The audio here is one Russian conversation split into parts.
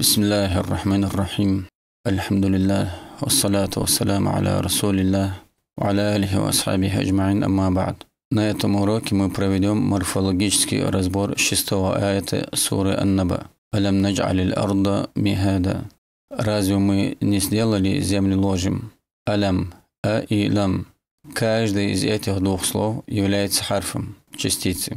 بسم الله الرحمن الرحيم الحمد لله والصلاة والسلام على رسول الله وعلى آله وأصحابه أجمعين أما بعد На этом уроке мы проведем морфологический разбор 6 аята суры Аннаба. «Алям надж'алил арда михада». Разве мы не сделали землю ложим? «Алям» «а» и «лам». Каждое из этих двух слов является харфом, частицей.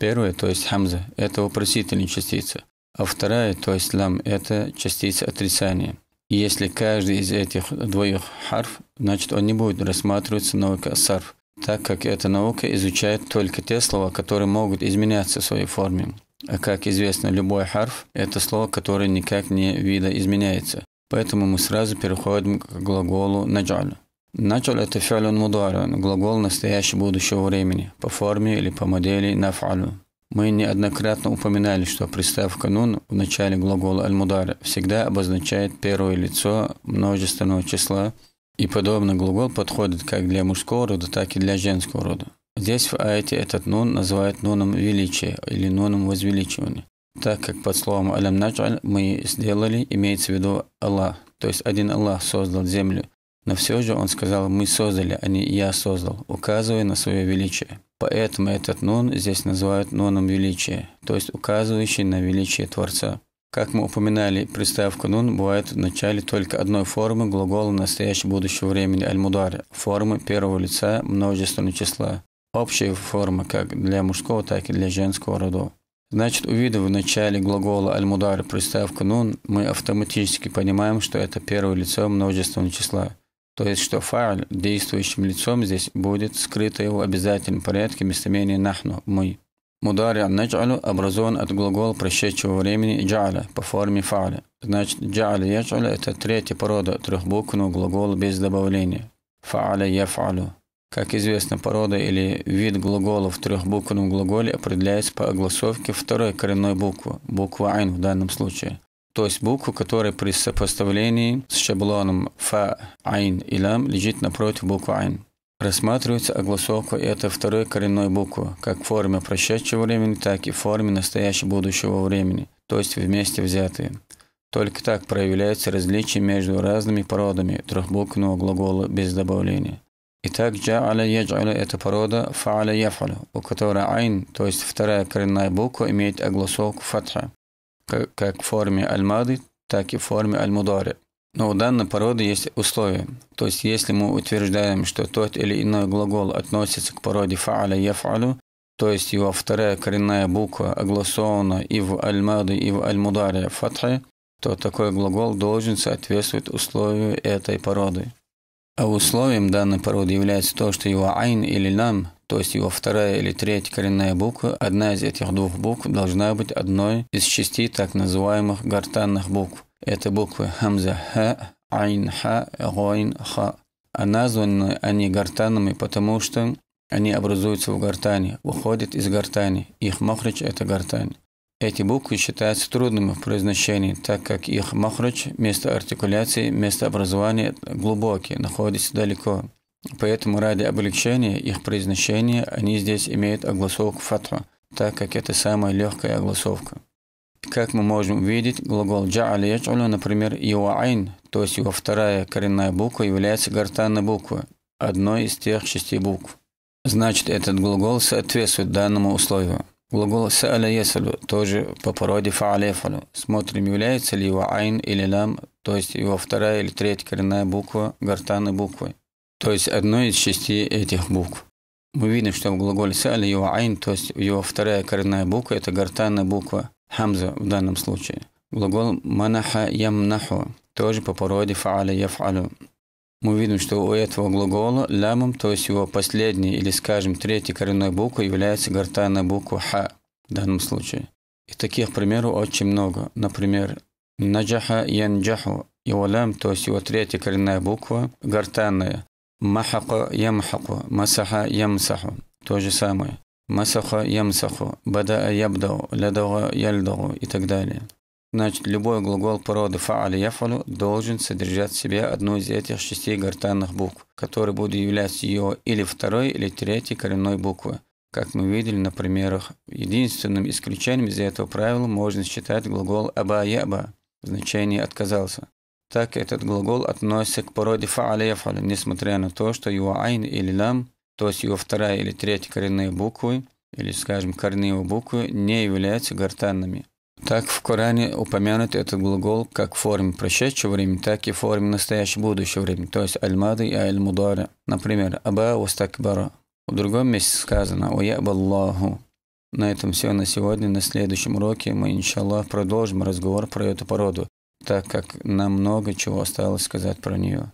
Первое, то есть хамза, это вопросительная частица. а вторая, то есть лам, это частица отрицания. И если каждый из этих двоих харф, значит он не будет рассматриваться наукой а сарф, так как эта наука изучает только те слова, которые могут изменяться в своей форме. А как известно, любой харф – это слово, которое никак не видоизменяется. Поэтому мы сразу переходим к глаголу «наджаль». «Наджаль» – это фиалюн мударан, глагол настоящего будущего времени, по форме или по модели «нафалю». Мы неоднократно упоминали, что приставка «нун» в начале глагола «аль-мудар» всегда обозначает первое лицо множественного числа, и подобный глагол подходит как для мужского рода, так и для женского рода. Здесь в аяте этот «нун» называют «нуном величия» или «нуном возвеличивания», так как под словом «алям наджаль» мы сделали, имеется в виду Аллах, то есть один Аллах создал землю, но все же он сказал «мы создали», а не «я создал», указывая на свое величие. Поэтому этот нон здесь называют ноном величия, то есть указывающий на величие Творца. Как мы упоминали, приставка «нун» бывает в начале только одной формы глагола настоящего будущего времени «аль-мудар» формы первого лица множественного числа. Общая форма как для мужского, так и для женского рода. Значит, увидев в начале глагола альмудар мудар приставку «нун», мы автоматически понимаем, что это первое лицо множественного числа. То есть, что фа'ль действующим лицом здесь будет скрыто его в обязательном порядке местоимение нахну – мы. Мудари наджалю образован от глагола прошедшего времени джаля по форме фа'ля. Значит, джаля яджаля – это третья порода трехбуквенного глагола без добавления. Фа'ля яф'алю. Как известно, порода или вид глаголов в трехбуквенном глаголе определяется по огласовке второй коренной буквы, буква «айн» в данном случае то есть букву, которая при сопоставлении с шаблоном фа, айн и лам лежит напротив буквы айн. Рассматривается огласовка этой второй коренной буквы, как в форме прошедшего времени, так и в форме настоящего будущего времени, то есть вместе взятые. Только так проявляется различие между разными породами трехбуквенного глагола без добавления. Итак, джа'аля ядж'аля – это порода фа'аля яф'аля, у которой айн, то есть вторая коренная буква, имеет огласовку фатха как в форме аль-мады, так и в форме аль-мудари. Но у данной породы есть условия. То есть, если мы утверждаем, что тот или иной глагол относится к породе фааля яфалю, то есть его вторая коренная буква огласована и в аль-мады, и в аль-мударе фатхе, то такой глагол должен соответствовать условию этой породы. А условием данной породы является то, что его айн или лам то есть его вторая или третья коренная буква, одна из этих двух букв должна быть одной из частей так называемых гортанных букв. Это буквы Хамза Х, Айн ха, Гойн Х. А названы они гортанами, потому что они образуются в гортане, выходят из гортани. Их махрич – это гортань. Эти буквы считаются трудными в произношении, так как их махрич, место артикуляции, место образования глубокие, находится далеко. Поэтому ради облегчения их произношения они здесь имеют огласовку фатха, так как это самая легкая огласовка. Как мы можем увидеть, глагол «джа'аля ядж'алю», например, его «айн», то есть его вторая коренная буква, является гортанной буквой, одной из тех шести букв. Значит, этот глагол соответствует данному условию. Глагол «са'аля ясалю» тоже по породе «фа'аляфалю». Смотрим, является ли его «айн» или лам, то есть его вторая или третья коренная буква гортанной буквой то есть одной из шести этих букв. Мы видим, что в глаголе саль его айн, то есть его вторая коренная буква, это гортанная буква хамза в данном случае. Глагол манаха ямнаху, тоже по породе фааля яфалю. Мы видим, что у этого глагола лямом, то есть его последней или, скажем, третьей коренной буквой является гортанная буква ха в данном случае. И таких примеров очень много. Например, наджаха янджаху, его лям, то есть его третья коренная буква, гортанная, Махака ямхаку, масаха ямсаху. То же самое. Масаха ямсаху, бада ябдау, лядава яльдау и так далее. Значит, любой глагол породы фа'аль яфалю должен содержать в себе одну из этих шести гортанных букв, которые будут являться ее или второй, или третьей коренной буквы. Как мы видели на примерах, единственным исключением из этого правила можно считать глагол «абаяба» значение «отказался». Так этот глагол относится к породе фа'аля несмотря на то, что его айн или лам, то есть его вторая или третья коренные буквы, или, скажем, корневые буквы, не являются гортанными. Так в Коране упомянут этот глагол как в форме прошедшего времени, так и в форме настоящего будущего времени, то есть альмады и альмудары. Например, аба устакбара. В другом месте сказано «Уябаллаху». На этом все на сегодня. На следующем уроке мы, иншаллах, продолжим разговор про эту породу так как нам много чего осталось сказать про нее.